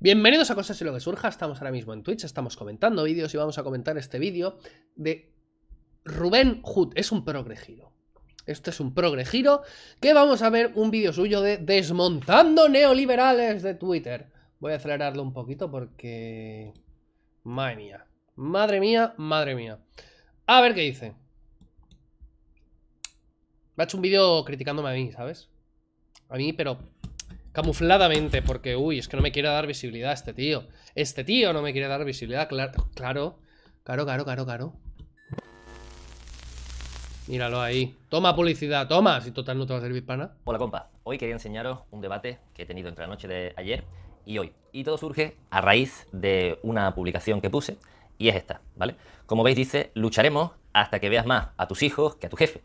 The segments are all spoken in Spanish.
Bienvenidos a Cosas y lo que surja, estamos ahora mismo en Twitch, estamos comentando vídeos y vamos a comentar este vídeo de Rubén Hut, es un progre giro. Este es un progre giro que vamos a ver un vídeo suyo de desmontando neoliberales de Twitter. Voy a acelerarlo un poquito porque... Madre mía, madre mía, madre mía. A ver qué dice. Me ha hecho un vídeo criticándome a mí, ¿sabes? A mí, pero Camufladamente, porque, uy, es que no me quiere dar visibilidad este tío. Este tío no me quiere dar visibilidad, claro. Claro, claro, claro, claro, Míralo ahí. Toma publicidad, toma. Si total no te va a servir nada Hola, compa. Hoy quería enseñaros un debate que he tenido entre la noche de ayer y hoy. Y todo surge a raíz de una publicación que puse y es esta, ¿vale? Como veis dice, lucharemos hasta que veas más a tus hijos que a tu jefe.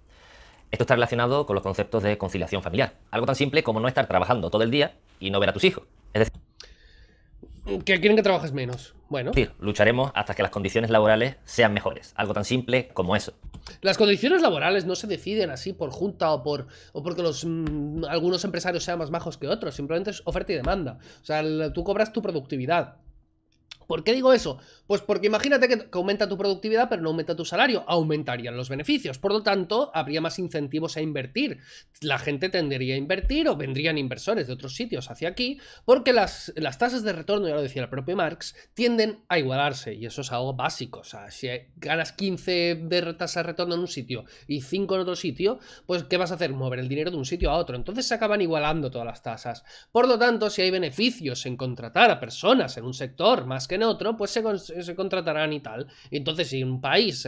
Esto está relacionado con los conceptos de conciliación familiar. Algo tan simple como no estar trabajando todo el día y no ver a tus hijos. Es decir, que quieren que trabajes menos. Bueno. lucharemos hasta que las condiciones laborales sean mejores. Algo tan simple como eso. Las condiciones laborales no se deciden así por junta o por o porque los mm, algunos empresarios sean más majos que otros. Simplemente es oferta y demanda. O sea, tú cobras tu productividad. ¿Por qué digo eso? Pues porque imagínate que, aumenta tu productividad, pero no aumenta tu salario, aumentarían los beneficios. Por lo tanto, habría más incentivos a invertir. La gente tendería a invertir o vendrían inversores de otros sitios hacia aquí, porque las, las tasas de retorno, ya lo decía el propio Marx, tienden a igualarse. Y eso es algo básico. O sea, si ganas 15 de tasa de retorno en un sitio y 5 en otro sitio, pues ¿qué vas a hacer? Mover el dinero de un sitio a otro. Entonces se acaban igualando todas las tasas. Por lo tanto, si hay beneficios en contratar a personas en un sector más que otro, pues se, contratarán y tal. entonces, si un país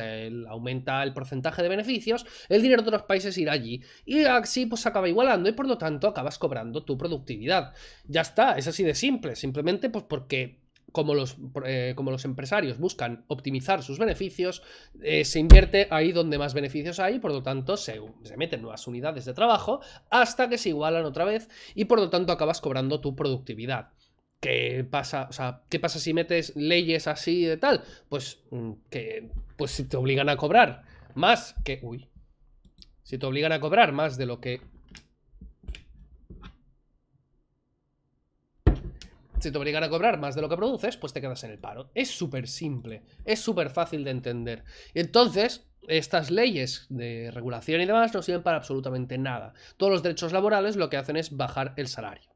aumenta el porcentaje de beneficios, el dinero de otros países irá allí. Y así pues acaba igualando y por lo tanto acabas cobrando tu productividad. Ya está, es así de simple. Simplemente pues porque como los, eh, como los, empresarios buscan optimizar sus beneficios, eh, se invierte ahí donde más beneficios hay, por lo tanto se, se, meten nuevas unidades de trabajo hasta que se igualan otra vez y por lo tanto acabas cobrando tu productividad. ¿Qué pasa? ¿qué pasa si metes leyes así de tal? Pues mm, que pues si te obligan a cobrar más que. Uy. Si te obligan a cobrar más de lo que. Si te obligan a cobrar más de lo que produces, pues te quedas en el paro. Es súper simple, es súper fácil de entender. Y entonces, estas leyes de regulación y demás no sirven para absolutamente nada. Todos los derechos laborales lo que hacen es bajar el salario.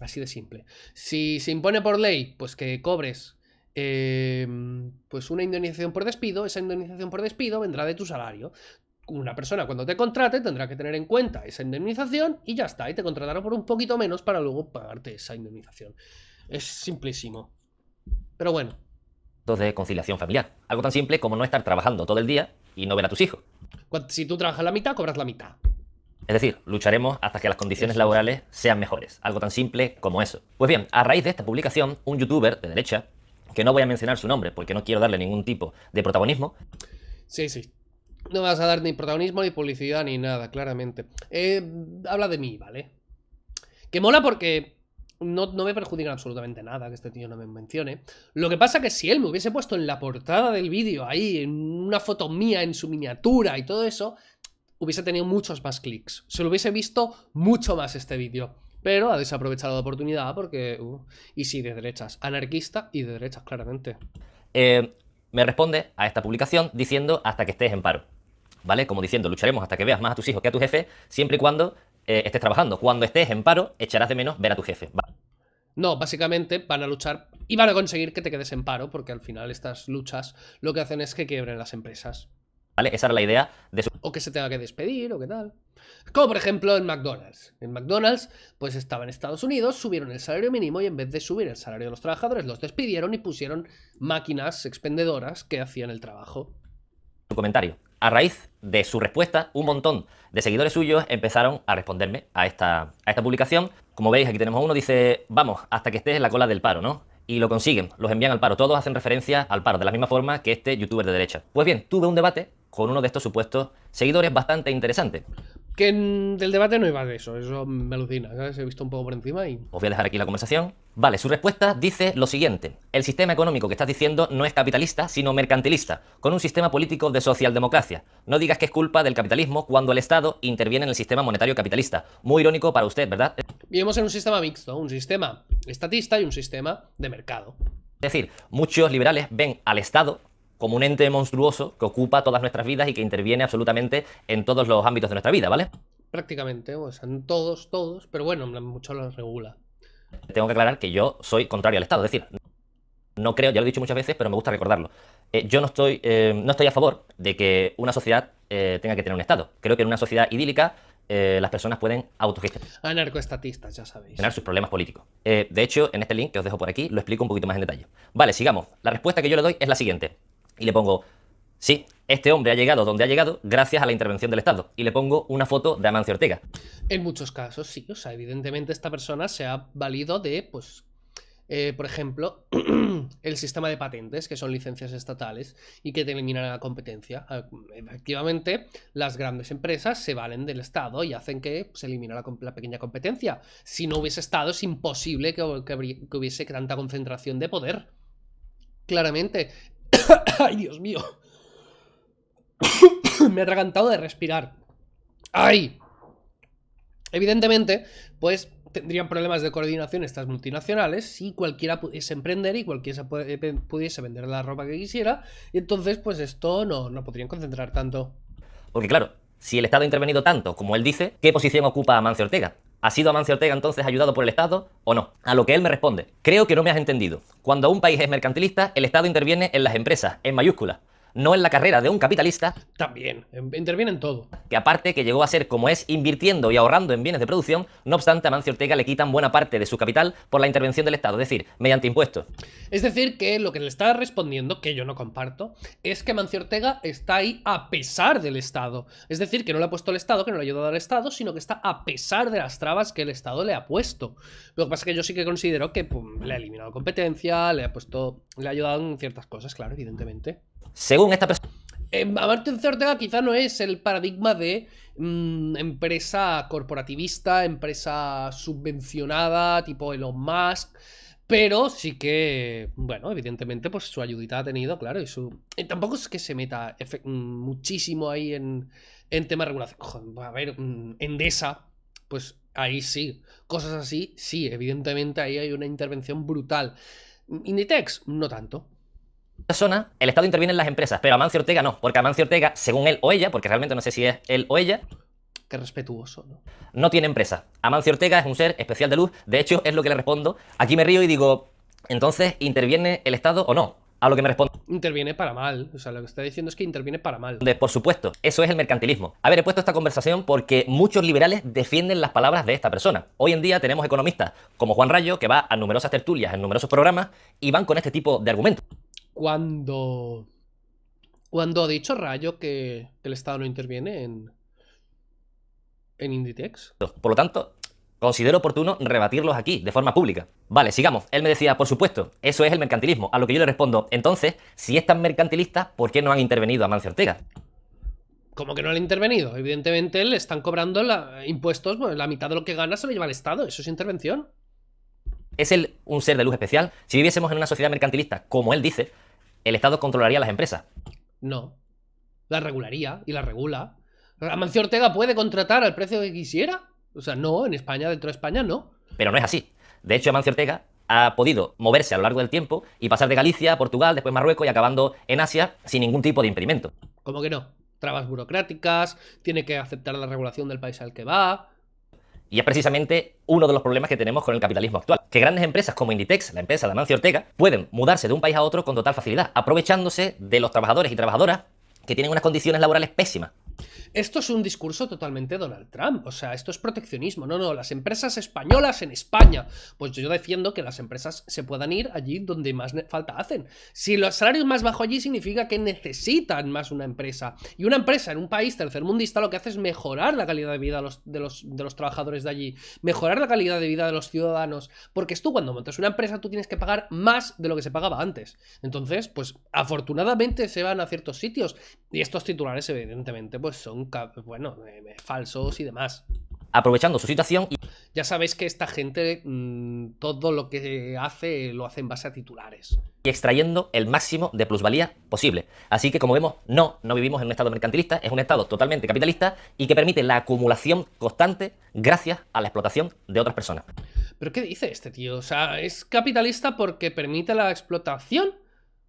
Así de simple. Si se impone por ley, pues que cobres em, pues una indemnización por despido, esa indemnización por despido vendrá de tu salario. Una persona cuando te contrate tendrá que tener en cuenta esa indemnización y ya está, y te contratará por un poquito menos para luego pagarte esa indemnización. Es simplísimo. Pero bueno. De conciliación familiar. Algo tan simple como no estar trabajando todo el día y no ver a tus hijos. Si tú trabajas la mitad, cobras la mitad. Es decir, lucharemos hasta que las condiciones laborales sean mejores. Algo tan simple como eso. Pues bien, a raíz de esta publicación, un youtuber de derecha, que no voy a mencionar su nombre porque no quiero darle ningún tipo de protagonismo. Sí, sí. No vas a dar ni protagonismo, ni publicidad, ni nada, claramente. Eh, habla de mí, ¿vale? Que mola porque no, me perjudica absolutamente nada que este tío no me mencione. Lo que pasa que si él me hubiese puesto en la portada del vídeo ahí, en una foto mía, en su miniatura y todo eso, hubiese tenido muchos más clics. Se lo hubiese visto mucho más este vídeo. Pero ha desaprovechado la oportunidad porque... Uh, y sí, de derechas. Anarquista y de derechas, claramente. Eh, me responde a esta publicación diciendo hasta que estés en paro. ¿Vale? Como diciendo, lucharemos hasta que veas más a tus hijos que a tu jefe, siempre y cuando eh, estés trabajando. Cuando estés en paro, echarás de menos ver a tu jefe. No, básicamente van a luchar y van a conseguir que te quedes en paro, porque al final estas luchas lo que hacen es que quiebren las empresas. ¿Vale? Esa era la idea de su... O que se tenga que despedir o qué tal. Como por ejemplo en McDonald's. En McDonald's, pues estaba en Estados Unidos, subieron el salario mínimo y en vez de subir el salario de los trabajadores, los despidieron y pusieron máquinas expendedoras que hacían el trabajo. Tu comentario. A raíz de su respuesta, un montón de seguidores suyos empezaron a responderme a esta, a esta publicación. Como veis, aquí tenemos uno, dice, vamos, hasta que estés en la cola del paro, ¿no? y lo consiguen, los envían al paro. Todos hacen referencia al paro, de la misma forma que este youtuber de derecha. Pues bien, tuve un debate con uno de estos supuestos seguidores bastante interesante. Que en, del debate no iba de eso, eso me alucina, ¿sabes? He visto un poco por encima y... Os voy a dejar aquí la conversación. Vale, su respuesta dice lo siguiente. El sistema económico que estás diciendo no es capitalista, sino mercantilista, con un sistema político de socialdemocracia. No digas que es culpa del capitalismo cuando el Estado interviene en el sistema monetario capitalista. Muy irónico para usted, ¿verdad? Vivimos en un sistema mixto, un sistema estatista y un sistema de mercado. Es decir, muchos liberales ven al Estado como un ente monstruoso que ocupa todas nuestras vidas y que interviene absolutamente en todos los ámbitos de nuestra vida, ¿vale? Prácticamente, o sea, en todos, todos, pero bueno, mucho lo regula. Tengo que aclarar que yo soy contrario al Estado, es decir, no creo, ya lo he dicho muchas veces, pero me gusta recordarlo. Eh, yo no estoy, eh, no estoy a favor de que una sociedad eh, tenga que tener un Estado. Creo que en una sociedad idílica las personas pueden autogestionar. Anarcoestatistas, ah, ya sabéis. Tener sus problemas políticos. de hecho, en este link que os dejo por aquí, lo explico un poquito más en detalle. Vale, sigamos. La respuesta que yo le doy es la siguiente y le pongo, sí, este hombre ha llegado donde ha llegado gracias a la intervención del Estado. Y le pongo una foto de Amancio Ortega. En muchos casos, sí. O sea, evidentemente esta persona se ha valido de, pues, eh, por ejemplo, el sistema de patentes, que son licencias estatales y que eliminan la competencia. Ah, efectivamente, las grandes empresas se valen del Estado y hacen que se elimine la, pequeña competencia. Si no hubiese Estado, es imposible que hubiese tanta concentración de poder. Claramente, Ay, Dios mío. Me ha atragantado de respirar. ¡Ay! Evidentemente, pues tendrían problemas de coordinación estas multinacionales si cualquiera pudiese emprender y cualquiera eh, pudiese vender la ropa que quisiera. Y entonces, pues esto no, no podrían concentrar tanto. Porque claro, si el Estado ha intervenido tanto como él dice, ¿qué posición ocupa Mancio Ortega? ¿Ha sido Amancio Ortega entonces ayudado por el Estado o no? A lo que él me responde, creo que no me has entendido. Cuando un país es mercantilista, el Estado interviene en las empresas, en mayúsculas no en la carrera de un capitalista. También, em, interviene en todo. Que aparte que llegó a ser como es invirtiendo y ahorrando en bienes de producción, no obstante a Mancio Ortega le quitan buena parte de su capital por la intervención del Estado, es decir, mediante impuestos. Es decir, que lo que le está respondiendo, que yo no comparto, es que Mancio Ortega está ahí a pesar del Estado. Es decir, que no le ha puesto el Estado, que no le ha ayudado al Estado, sino que está a pesar de las trabas que el Estado le ha puesto. Lo que pasa es que yo sí que considero que le ha eliminado competencia, le ha puesto, le ha ayudado en ciertas cosas, claro, evidentemente. Según esta persona. Martín eh, Ortega quizá no es el paradigma de mm, empresa corporativista, empresa subvencionada, tipo Elon Musk. Pero sí que, bueno, evidentemente, pues su ayudita ha tenido, claro, y su. tampoco es que se meta mm, muchísimo ahí en, en tema de regulación. a ver, mm, Endesa, pues ahí sí. Cosas así, sí, evidentemente ahí hay una intervención brutal. Inditex, no tanto persona, el Estado interviene en las empresas, pero Amancio Ortega no, porque Amancio Ortega, según él o ella, porque realmente no sé si es él o ella, Qué respetuoso, ¿no? tiene empresa. Amancio Ortega es un ser especial de luz. De hecho, es lo que le respondo. Aquí me río y digo, entonces, ¿interviene el Estado o no? A lo que me responde. Interviene para mal. O sea, lo que está diciendo es que interviene para mal. por supuesto, eso es el mercantilismo. A ver, he puesto esta conversación porque muchos liberales defienden las palabras de esta persona. Hoy en día tenemos economistas como Juan Rayo, que va a numerosas tertulias, en numerosos programas, y van con este tipo de argumentos cuando, cuando ha dicho Rayo que, el Estado no interviene en, en Inditex. Por lo tanto, considero oportuno rebatirlos aquí, de forma pública. Vale, sigamos. Él me decía, por supuesto, eso es el mercantilismo. A lo que yo le respondo, entonces, si es tan mercantilista, ¿por qué no han intervenido a Mancio Ortega? ¿Cómo que no han intervenido. Evidentemente le están cobrando impuestos, bueno, pues, la mitad de lo que gana se lo lleva el Estado. Eso es intervención. Es él un ser de luz especial. Si viviésemos en una sociedad mercantilista, como él dice, ¿el Estado controlaría las empresas? No. Las regularía y las regula. Amancio Ortega puede contratar al precio que quisiera. O sea, no, en España, dentro de España, no. Pero no es así. De hecho, Amancio Ortega ha podido moverse a lo largo del tiempo y pasar de Galicia a Portugal, después Marruecos y acabando en Asia sin ningún tipo de impedimento. ¿Cómo que no? Trabas burocráticas, tiene que aceptar la regulación del país al que va. Y es precisamente uno de los problemas que tenemos con el capitalismo actual. Que grandes empresas como Inditex, la empresa de Amancio Ortega, pueden mudarse de un país a otro con total facilidad, aprovechándose de los trabajadores y trabajadoras que tienen unas condiciones laborales pésimas. Esto es un discurso totalmente Donald Trump, o sea, esto es proteccionismo, no, no, las empresas españolas en España. Pues yo defiendo que las empresas se puedan ir allí donde más falta hacen. Si los salarios más bajos allí significa que necesitan más una empresa. Y una empresa en un país tercermundista lo que hace es mejorar la calidad de vida de los, trabajadores de allí, mejorar la calidad de vida de los ciudadanos, porque tú cuando montas una empresa tú tienes que pagar más de lo que se pagaba antes. Entonces, pues afortunadamente se van a ciertos sitios y estos titulares evidentemente pues son bueno, eh, eh, falsos y demás. Aprovechando su situación. Ya sabéis que esta gente mm, todo lo que hace eh, lo hace en base a titulares. Y extrayendo el máximo de plusvalía posible. Así que como vemos, no, no vivimos en un estado mercantilista, es un estado totalmente capitalista y que permite la acumulación constante gracias a la explotación de otras personas. ¿Pero qué dice este tío? O sea, es capitalista porque permite la explotación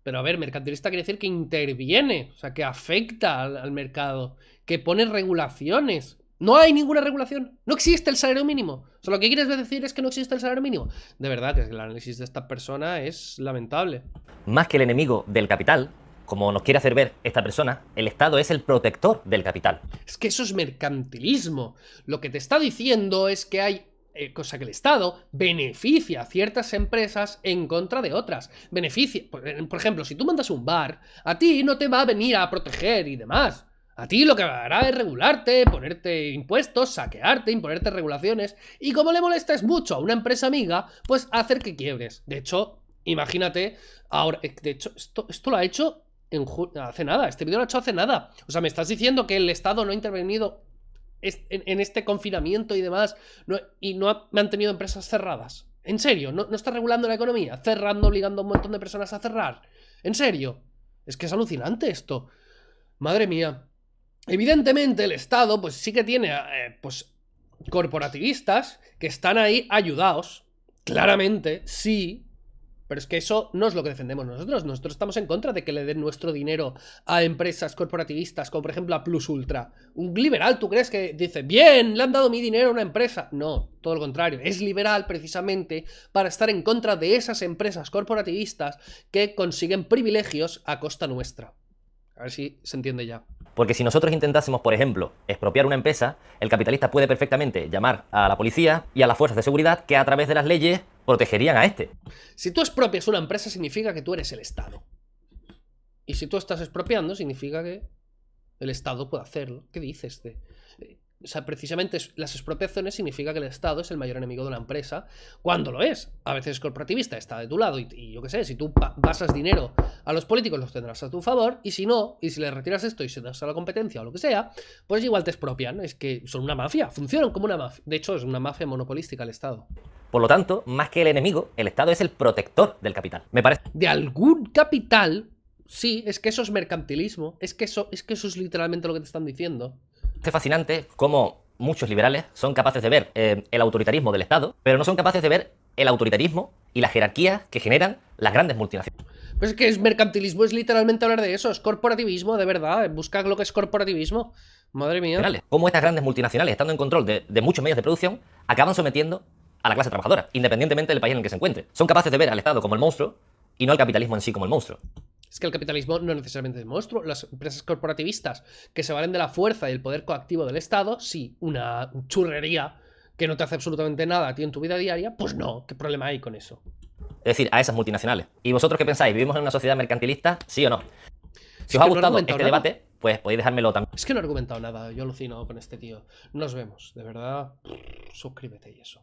pero a ver, mercantilista quiere decir que interviene, o sea, que afecta al, mercado, que pone regulaciones. No hay ninguna regulación, no existe el salario mínimo. O sea, lo que quieres decir es que no existe el salario mínimo. De verdad, que el análisis de esta persona es lamentable. Más que el enemigo del capital, como nos quiere hacer ver esta persona, el Estado es el protector del capital. Es que eso es mercantilismo. Lo que te está diciendo es que hay eh, cosa que el Estado beneficia a ciertas empresas en contra de otras. Beneficia, por, eh, ejemplo, si tú mandas un bar, a ti no te va a venir a proteger y demás. A ti lo que hará es regularte, ponerte impuestos, saquearte, imponerte regulaciones. Y como le molestas mucho a una empresa amiga, pues hacer que quiebres. De hecho, imagínate, ahora, eh, de hecho, esto, lo ha hecho hace nada, este vídeo lo ha hecho hace nada. O sea, me estás diciendo que el Estado no ha intervenido en, este confinamiento y demás, y no han tenido empresas cerradas. En serio, no, está regulando la economía, cerrando, obligando a un montón de personas a cerrar. En serio, es que es alucinante esto. Madre mía. Evidentemente el Estado pues sí que tiene eh, pues corporativistas que están ahí ayudados, claramente, sí, pero es que eso no es lo que defendemos nosotros. Nosotros estamos en contra de que le den nuestro dinero a empresas corporativistas, como por ejemplo a Plus Ultra. Un liberal, ¿tú crees que dice, bien, le han dado mi dinero a una empresa? No, todo lo contrario. Es liberal precisamente para estar en contra de esas empresas corporativistas que consiguen privilegios a costa nuestra. A ver si se entiende ya. Porque si nosotros intentásemos, por ejemplo, expropiar una empresa, el capitalista puede perfectamente llamar a la policía y a las fuerzas de seguridad que a través de las leyes protegerían a este. Si tú expropias una empresa significa que tú eres el Estado. Y si tú estás expropiando significa que el Estado puede hacerlo. ¿Qué dices? De o sea, precisamente las expropiaciones significa que el Estado es el mayor enemigo de la empresa cuando lo es. A veces es corporativista, está de tu lado y, yo qué sé, si tú pasas dinero a los políticos los tendrás a tu favor y si no, y si le retiras esto y se das a la competencia o lo que sea, pues igual te expropian. Es que son una mafia, funcionan como una mafia. De hecho, es una mafia monopolística el Estado. Por lo tanto, más que el enemigo, el Estado es el protector del capital. Me parece. De algún capital, sí, es que eso es mercantilismo, es que eso, es que eso es literalmente lo que te están diciendo. Es fascinante cómo muchos liberales son capaces de ver eh, el autoritarismo del Estado, pero no son capaces de ver el autoritarismo y la jerarquía que generan las grandes multinacionales. Pues es que es mercantilismo, es literalmente hablar de eso, es corporativismo, de verdad, eh, Busca lo que es corporativismo. Madre mía. Cómo estas grandes multinacionales, estando en control de, de muchos medios de producción, acaban sometiendo a la clase trabajadora, independientemente del país en el que se encuentre. Son capaces de ver al Estado como el monstruo y no al capitalismo en sí como el monstruo. Es que el capitalismo no necesariamente es monstruo. Las empresas corporativistas que se valen de la fuerza y el poder coactivo del Estado, sí, una churrería que no te hace absolutamente nada a ti en tu vida diaria, pues no, ¿qué problema hay con eso? Es decir, a esas multinacionales. ¿Y vosotros qué pensáis? ¿Vivimos en una sociedad mercantilista? ¿Sí o no? Si os ha gustado este debate, pues podéis dejármelo también. Es que no he argumentado nada, yo alucino con este tío. Nos vemos, de verdad. Suscríbete y eso.